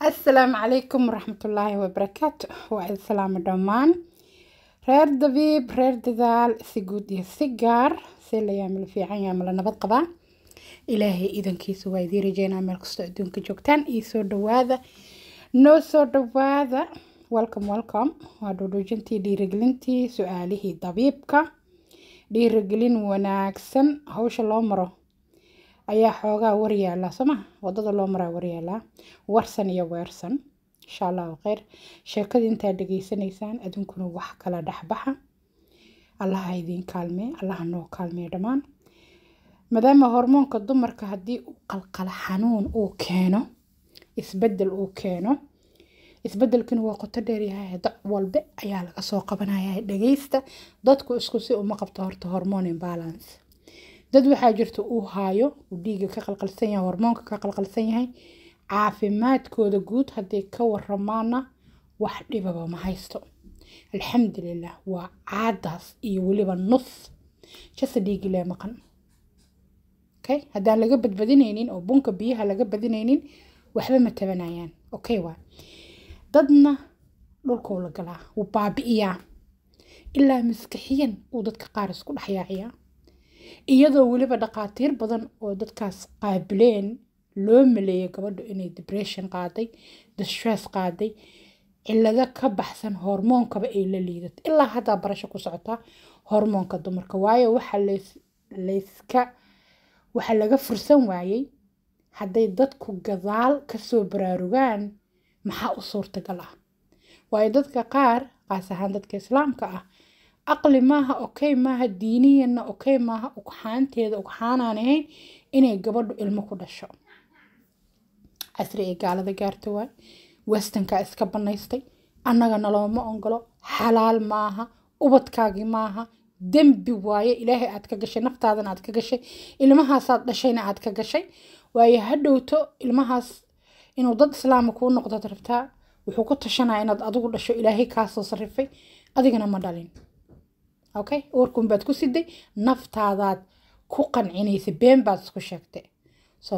asalaamu calaykum waraxmatullaahi wabarakaatu waa id salaamo dhammaan reer dabiib reer dadaal si guud iyo si gaar si la yaamala fiican yaamala nabad qabaa ilaahay idankiisa waa idii rajeynaa meel kastoo adduunka joogtaan io soo dhawaada noo soo dhawaada welcome welcome waa dhudhuujintii dhiirigelintii su-aalihii dabiibka dhiirigelin wanaagsan hawsha loo maro ayaa xoogaa waryaala soo maha wadada loo maraa waryaala warsan iyo weersan insha allahu kheyr sheekadii intaad dhegaysanaysaan aduunkuna wax kala dhexbaxa allaha idiin kaalmee allaha noo kaalmee dhammaan maadaama hormoonka dumarka haddii u qalqal xanuun uu keeno isbedel uu keeno isbedelkina waa qoto dheeryahay da walbe ayaa laga soo qabanaya dhegaysta dadku iskusi uma qabto horta hormone imbalance dad waxaa jirta uu haayo dhiiga ka qalqalsan yahay hormoonka ka qalqalsan yahay caafimaadkooda guud hadday ka waramaana wax dhibaba ma haysto alxamdulilah waa caadaas iyo weliba nus jasa dhiigile maqan okay haddaan laga badbadinaynin oo bunka biyaha laga badinaynin waxba ma tabanayaan okay waa dadna dhulkuu la galaa wuu baabi'iyaa ilaa maskixiyan uu dadka qaar isku dhexyaaciyaa iyadoo weliba dhakhaatiir badan oo dadkaas qaabileen loo maleeyay gabadhu inay debression qaaday distress qaaday cilado ka baxsan hormoonkaba ay la liidato ilaa haddaa barasho ku socota hormoonka dumarka waayo waxaa laga fursan waayey hadday dadku gadaal kasoo baraarugaan maxaa u suurtagal ah waayo dadka qaar qaas ahaan dadka islaamka ah caqli maaha okay maaha diiniyana okay maaha ugxaanteeda ugxaanaan ahayn inay gabadhu ilmo ku dhasho casri ee gaalada gaarta waay westankaa iska bannaystay annagana looma ongolo xalaal maaha ubadkaagii maaha dembi waaye ilaahay aad ka gashay naftaadana aad ka gashay ilmahaasaad dhashayna aad ka gashay waayo hadhowto ilmahaas inuu dad islaama kuu noqdo rabtaa wuxuu ku tashanaya inaad adigu dhasho ilaahay kaasoo sarrifay adigana ma dhalin okay warkun baad ku siday naftaadaad ku qancinaysa been baad isku sheegtay so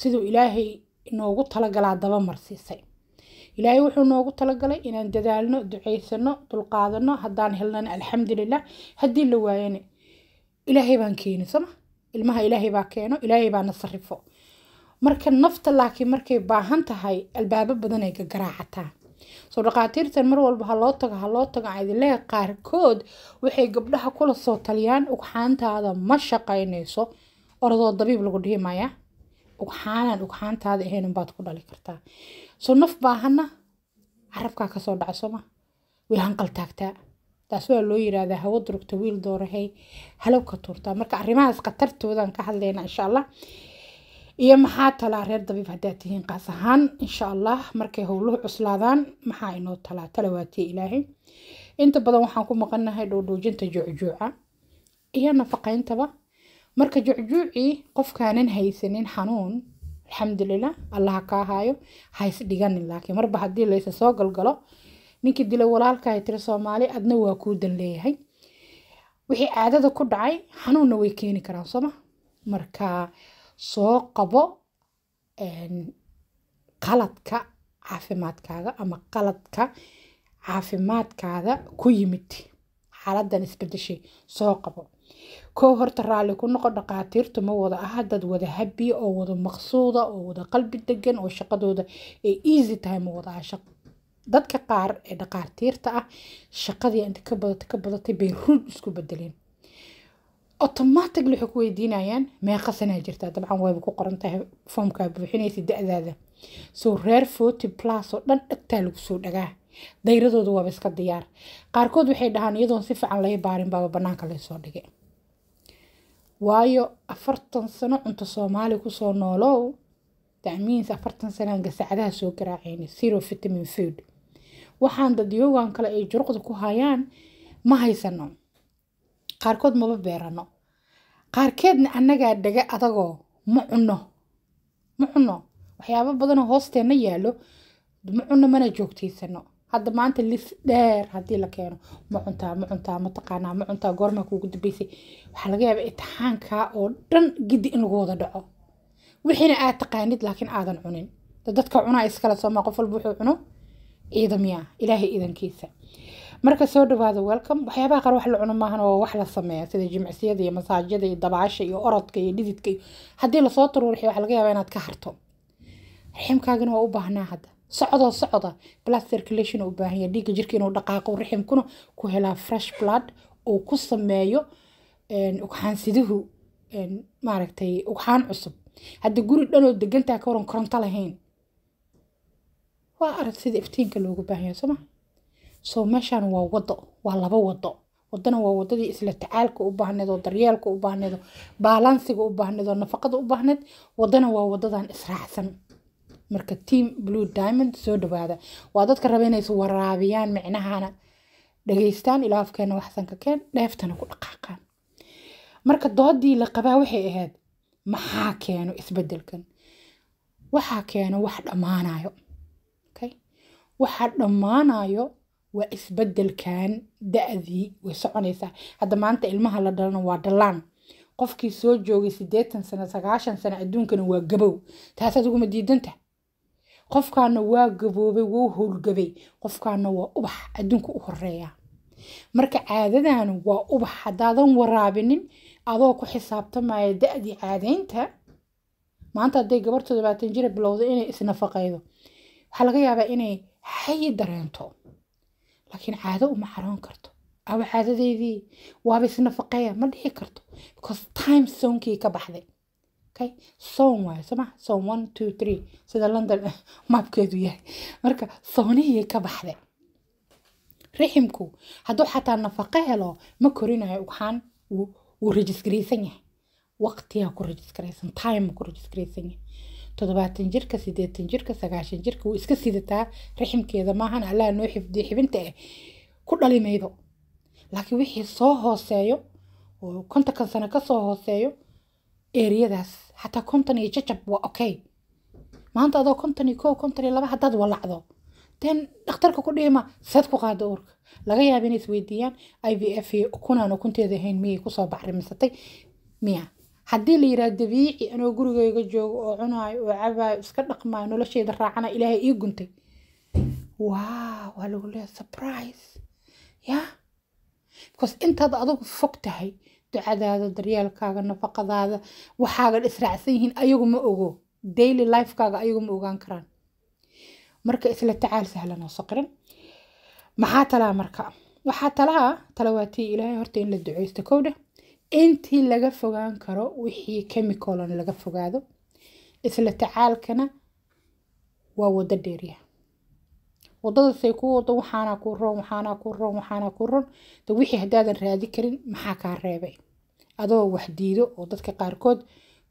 siduu ilaahay noogu talagalaa daba marsiisay ilaahay wuxuu noogu talagalay inaan dadaalno ducaysano dulqaadano haddaan helnana alxamdulilah haddii la waayane ilaahay baan keeni soma ilmaha ilaahay baa keeno ilaahay baana sarifo marka nafta laakiin markay baahan tahay albaabo badanay gagaraacataa soo dhakhaatiirtan mar walba ha loo tago ha loo qaarkood waxay gabdhaha kula soo taliyaan ugxaantaada ma shaqaynayso oradoo dabiib lagu dhiimaya ugxaanaan ugxaantaada ahaynan baad ku dhali kartaa soo naf baahana carabkaa kasoo dhaca sooma way hanqal taagtaa taas waa loo yiraahdaa hawo durugta wiil doorahay halow ka tuurtaa marka arrimahaas khatartoodan ka hadlayna insha allah iyo maxaa talaa reer dabiib haddaad tihiin qaas ahaan insha allah markay howluhu cuslaadaan maxaa inoo talaa tala waatiya ilaahay inta badan waxaan ku maqannahay dhowdhoojinta juucjuuca iyo nafaqayntaba marka juucjuucii qofkaanan haysanin xanuun alxamdulilah allaha kaa haayo ha dhiganin laakiin marba haddii laysa soo galgalo ninkii dila walaalkahay tiri soomaali adna waa kuu dan leeyahay wixii caadada ku dhacay xanuunna way keeni karaan sooma marka soo qabo qaladka caafimaadkaaga ama qaladka caafimaadkaada ku yimid xaaladan isbedeshay soo qabo ko horta raali ku noqo dhaqaatiirtu ma wada aha dad wada habiya oo wada maqsuuda oo wada qalbi degan oo shaqadooda ay easy tahay ma wada aha dadka qaar ee dhaqaatiirta ah shaqadii inta ka badata ka badatay bay ruud isku bedeleen automatically waxay ku weydiinayaan meeqa sanaa jirtaa dabcan wayba ku qoran foomkaa buuxinaysa da-daada soo reer forty plus oo dhan dhagtaa lagu soo dhagaa dayradooda waaba iska diyaar qaarkood waxay dhahaan iyadoon si fiican laga baarin baaba bannaanka laysoo dhigay waayo afartan sano cunto soomaali kusoo noolow damiins afartan sanaan gasacadaha soo garaaceyna zero vitamin food waxaan dadyogan kale ay juruqda ku hayaan ma haysano qaarkood maba beerano qaarkeedna annagaa dhega adagoo ma cunno ma cunno waxyaaba badanoo hoosteena yaallo ma cunno mana joogtaysano hadda maanta lis dheer haddii la keeno ma cuntaa ma cuntaa mataqaanaa ma cuntaa goormaa kuugu dambeysay waxaa laga yaabaa itixaankaa oo dhan gidi in lagu wada dhaco wixiina aad taqaanid laakiin aadan cunin dadka cunaa iskale soomaa qof walba wuxuu cuno ciidamiyaa ilaahay idankiisa marka soo dhawaada welcome waxyaabaha qaar wax la cuno maahan oo wax la sameeya sida jimicsiyada iyo masaajyada iyo dabaasha iyo orodka iyo dhididka iyo haddii lasoo turuurixiyo waxa laga yaabaa inaad ka harto raxiimkaagana waa u baahnaa hadda socodoo socoda blood circulation u baahan dhiigga jirka inuu dhaqaaqo raxiimkuna ku helaa fresh blood uu ku sameeyo ugxaansiduhu maaragtay ugxaan cusub hadda guri dhanoo degantaa ka waran koronto lahayn waa arag sida iftiinka loogu baahan yahay soo meeshan waa wado waa laba wado wadana waa wadadii isla tacaalka u baahneed oo daryeelka u baahneed oo baalansiga u baahneed oo nafaqada u baahneed wadana waa wadadan israacsan marka team blue diamond soo dhawaada waa dadka raba inay iswaraabiyaan micnahana dhageystaan ilaa afkeena waxsan ka keen dheeftana ku dhaqaaqaan marka doodii la qabaa waxay ahayd maxaa keeno isbedelkan waxaa keeno wax dhammaanayo waxaa dhammaanayo waa isbedelkan da-dii way soconaysaa hadda maanta ilmaha la dhalana waa dhalaan qofkii soo joogay siddeetan sano sagaashan sano adduunkana waa gabow taasaad uguma diidanta qofkaana waa gaboobay wou howlgabay qofkaana waa ubax adduunka u horeeya marka caadadan waa ubax haddaadan waraabinin adoo ku xisaabtamaya da-dii caadaynta maanta hadday gabarto labaatan jira bilowda inay isnafaqaydo waxaa laga yaabaa inay xayi dareento laakiin caado uma xaroon karto aaba caadadeedii waaba isnafaqeeya ma dhici karto because time soonkii ka baxday okay soon waayo soma soon one two three sida london maabkeedu yahay marka soonihii ka baxday riximku hadduu xataa nafaqo helo ma korinayo waxaan wuu rajisgaraysan yahay waqtiyaa ku rajisgaraysan time ku rajisgaraysan yahay todobaatan jirka sideetan jirka sagaashan jirka wuu iska sidataa raximkeeda maahan allaha noo xifdiyo xibinta ah ku dhalimaydo laakiin wixii soo hooseeyo oo kontonkan sano kasoo hooseeyo eeriyadaas xataa konton iyo jajab waa okay maanta adoo konton iyo koo konton iyo laba haddaad walacdo den dhakhtarka ku dhihima saad ku qaado uurka laga yaaba inay isweydiiyaan i v f iyo ukunaan ukunteeda ahayn miyay kusoo baxrimisatay miya haddii la yiraa dabiici anoo gurigeyga joogo oo cunaayo oo cabaayo iska dhaqmaayo nolosheyda raacana ilaahay ii guntay waa waa lagu leeya surprise ya because intaad adigu fog tahay ducadaada daryaalkaaga nafaqadaada waxaagan israacsan yihiin ayagu ma ogo daily lifekaaga ayagu ma ogaan karaan marka isla tacaal sahlan oo saqiran maxaa talaa marka waxaa talaa talawaatii ilaahay horta in la duceysto kowdha intii laga fogaan karo wixii chemicalan laga fogaado isla tacaalkana waa wado dheerya wadadaasay kuu wado waxaanaa kuu ron waxaanaa kuu ron waxaanaa kuu ron de wixii haddaadan raadi karin maxaa kaa reebay adoo wax diido oo dadka qaarkood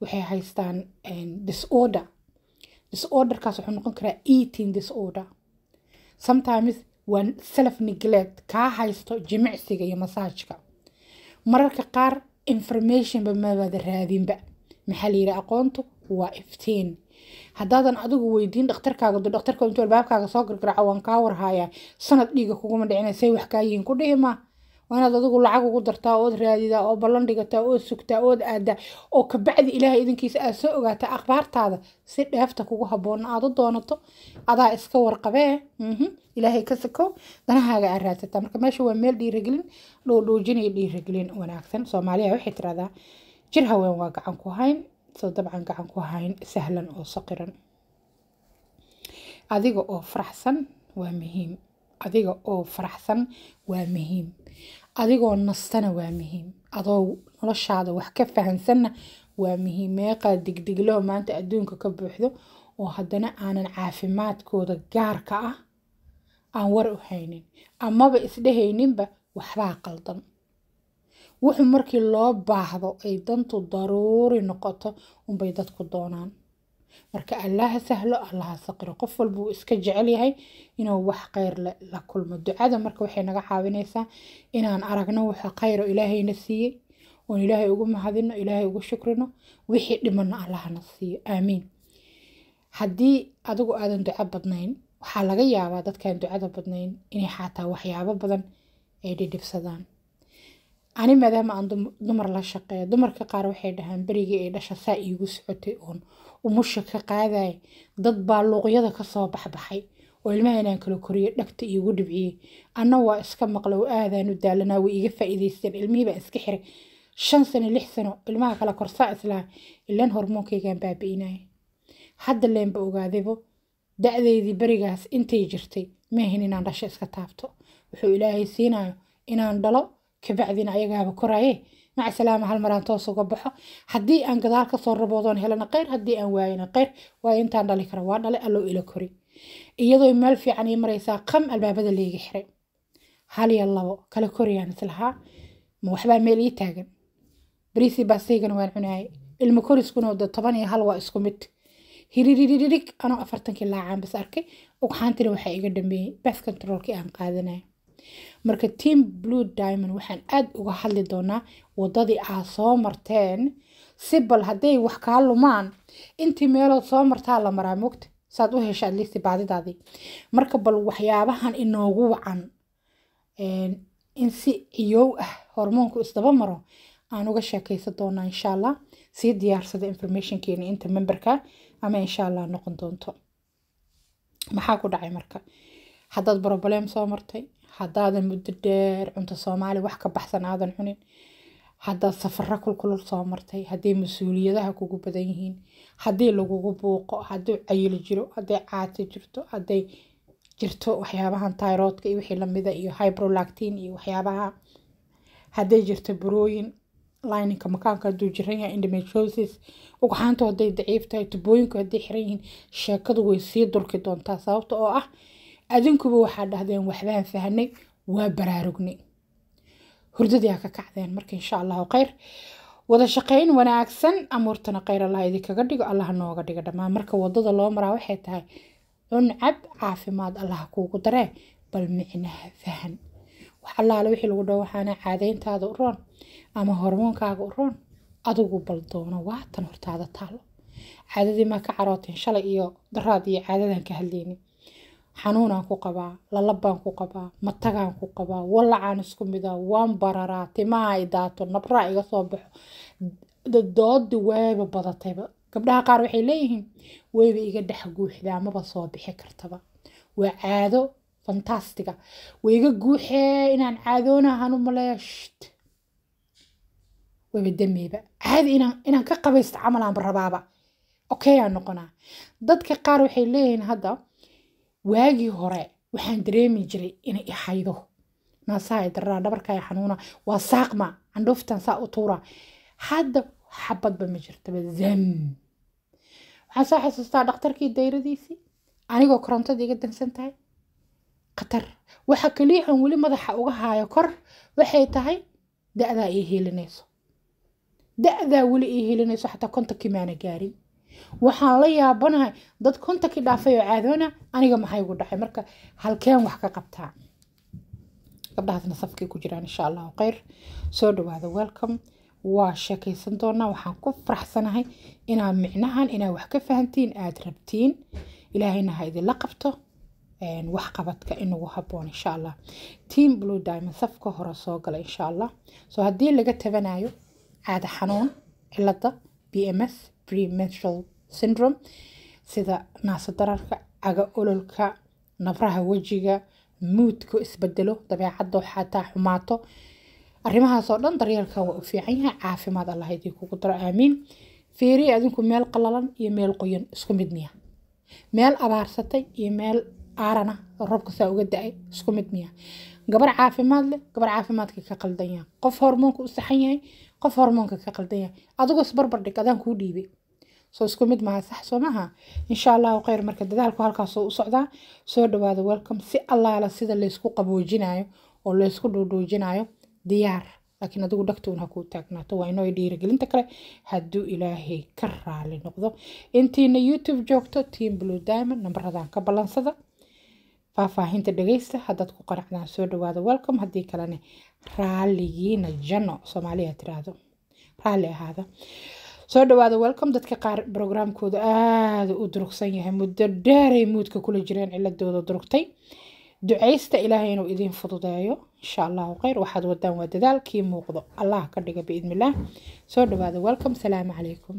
waxay haystaan disorder disorderkaas wuxuu noqon karaa eating disorder sometimes waa self neglect kaa haysto jimicsiga iyo masaajka mararka qaar informationba mabaada raadinba maxaa layidhi aqoontu waa iftiin haddaadan adigu weydiin dhakhtarkaaga do dhakhtarka intuu albaabkaaga soo gargaraaco waan kaa warhaayaa sanad dhiiga kuguma dhicina say wax kaa ku dhihi maa waa inaad adigu lacag ugu dartaa ood raadidaa oo ballan dhigataa ood sugtaa ood aadaa oo kabacdi ilaahay idinkiisa aad soo ogaataa akhbaartaada si dheefta kugu habboonna aad u doonato adaa iska warqabee mhm. ilaahay ka sakow danahaaga aad raadsataa marka meesha waa meel dhiiragelin dhowdhoojin iyo dhiiragelin wanaagsan soomaaliya waxay tiradaa jir haween waa gacan ku hayn soo dabcan gacan ku hayn sahlan oo saqiran adiga oo faraxsan waa muhiim adiga oo faraxsan waa muhiim adigoo nastana waa muhiim adoo noloshaada wax ka fahansanna waa muhiim meeqaa degdegloo maanta adduunka ka buuxdo oo haddana aanan caafimaadkooda gaarka ah aan war u haynin amaba isdhehayninba waxbaa qaldan wuxuu markii loo baahdo ay dantu daruuri noqoto unbay dadku doonaan marka allaha sahlo allaha saqiro qof walbuu iska jecel yahay inuu wax kheyr la kulmo ducada marka waxay naga caawineysaa inaan aragno waxa kheyro ilaahayna siiyey oon ilaahay ugu mahadino ilaahay ugu shukrino wixii dhimano allahna siiyo aamiin haddii adigu aadan duco badnayn waxaa laga yaabaa dadkaan ducada badnayn inay xaataa waxyaabo badan ay dhidhibsadaan ani maadaama aan dumar la shaqeeyo dumarka qaar waxay dhahaan berigii ay dhasha saa iigu socotay oon umusha ka qaadaya dad baa luuqyada kasoo baxbaxay oo ilmaha inaan kala koriyo dhagta iigu dhibciyey ana waa iska maqla oo aadaan u daalanaa way iga faa'iidaysteen ilmihiibaa iska xiray shan sano lix sano ilmaha kala korsaa islaa ilaan hormoonkaygaan baabi'inaya hadda leenba ogaadaybo da berigaas intay jirtay maahin inaan dhasho iska taabto wuxuu ilaahay siinayo inaan dhalo kabacdina ayagaaba koraaye maca salaama hal maraan toos uga baxo haddii aan gadaal kasoo raboodoon helana kheyr haddii aan waayana kheyr waayo intaan dhali kara waa dhale allow ila kori iyadoo meel fiican ii maraysaa qam albaabada leega xiray hal iyo labo kala koriyaan islahaa ma waxbaa meel ii taagan bariisii baastaygana waan cunaayay ilmo koriskuna de toban iyo hal waa isku mid hiriiririg anoo afartankii laacaan bas arkay ugxaantini waxaa iga dhameeyey bas aan qaadanaya marka team blue diamond waxaan aad uga hadli doonaa wadadii aa soo marteen si bal hadday wax kaa lumaan intii meelood soo martaa la maraa mogta saad u hesha adliigti baadidaadii marka bal waxyaabahan inoogu wacan in si iyow ah hormoonku isdaba maro aan uga sheekaysan doonaa insha sii diyaarsada informationkeena inta memberka ama insha noqon doonto maxaa ku dhacay marka haddaad broblem soo martay hadaadan muddo dheer cunto soomaali wax ka baxsan aadan cunin hadaad safaro kulkulul soo martay hadday mas-uuliyadaha kugu badan yihiin haddii lagugu buuqo hadduu cayil jiro hadday caati jirto hadday jirto waxyaabahan tyroodka iyo wixii lamida iyo hybrolactin iyo waxyaabaha hadday jirto burooyin lininka makaanka hadduu jiran yahay endometriosis ugxaantu hadday daciif tubooyinku hadday xiran yihiin sheekadu way sii dulki doontaa sababta oo ah adinkuba waxaa dhahdeen waxbaan fahnay waa baraarugnay hurdadaa ka kacdeen marka insha allahu khayr wada shaqayn wanaagsan amuurtana khayr allah idinkaga dhigo allah nooga dhiga dhammaan marka wadada loo maraa waxay tahay cuncab caafimaad allah kuugu daree bal micnaha fahan wax allaale wixii lagu dhaho waxaana caadayntaada u roon ama hormoonkaaga u roon adigu bal doono waatan hortaada taalo caadadii maa ka carooteen shalay iyo daraad iyo caadadan ka hadlaynin xanuunaan ku qabaa lalabaan ku qabaa matagaan ku qabaa walacaan isku mida waan bararaa timaha i daato nabraa iga soo baxo doodi wayba badatayba gabdhaha qaar waxay leeyihiin wayba iga dhex guuxdaa maba soo bixi kartaba waa caado fantastiga way iga guuxee inaan caadoonahan u maleeya sht wayba dameyba caadi inaan ka qabaysto camal rabaaba okay aan noqonaa dadka qaar waxay leeyihiin hadda waagii hore waxaan dareemi jiray inay ihaydo naasaa daraa dhabarkaa xanuuna waa saaqma candhooftan saa u tuura hadda xabadba ma jirtaba zam waxaan soo xasuustaa dhakhtarkii dayradiisii anigoo korontada iga dansan tahay khatar waxa kaliya aan weli madaxa uga haayo kor waxay tahay da'daa ii hiilinayso da'daa weli ii hiilinayso xataa kontonkii maana gaarin waxaan la yaabanahay dad kontanki dhaafay oo caadoona aniga maxaa igu dhacay marka halkeen wax ka qabtaa gabdhahaasna safkay ku jiraan insha allahu khayr soo dhawaada welcome waa sheekaysan doonaa waxaan ku faraxsanahay inaad micnahan inaad wax ka fahantiin aada rabtiin ilaahayna ha idinla qabto waxqabadka inugu haboon insha allah team blue diamond safka hore soo gala insha allah soo haddii laga tabanayo caada xanuun cilada b m s premenstrual syndrome sida naasodararka caga ololka nafraha wejiga muudku isbedelo dabeecadda xataa xumaato arrimahaasoo dhan daryeelkan waa u fiican yahay caafimaad allah idii kugu daro aamiin fiiriye adinku meel qalalan iyo meel qoyan isku mid miya meel abaarsatay iyo meel aarana robka saa uga da-ay isku mid miya gabar caafimaad leh gabar caafimaadka ka qaldan yaha qof hormoonka u saxan yahay qof hormoonka ka qaldan yahay adigoo isbarbardhig adaan kuu dhiibay soo isku mid maha sax soo maaha insha allahu kheyr marka dadaalku halkaasoo u socdaa soo dhawaada welcome si allaala sida laysku qaboojinayo oo laysku dhuudhuujinayo diyaar laakiin adigu dhagtuun ha kuu taagnaato waa inoo dhiirigelinta kale hadduu ilaahay ka raali noqdo intiina youtube joogto team blue diamond nambaradan ka ballansada faahfaahinta dhegeysta haddaad ku qanacdaan soo dhawaada welcome haddii kalena raaligiina jano soomaaliya tiraahdo raalli ahaada soo dhawaada welcome dadka qaar brograamkooda aada u durugsan yahay muddo dheeray muudka kula jireen ciladooda durugtay ducaysta ilaahay inuu idiin fududeeyo insha allahu kheyr waxaad wadaan waa dadaal kii muuqdo allah ka dhiga biidnillaah soo dhawaada welcome salaamu calaykum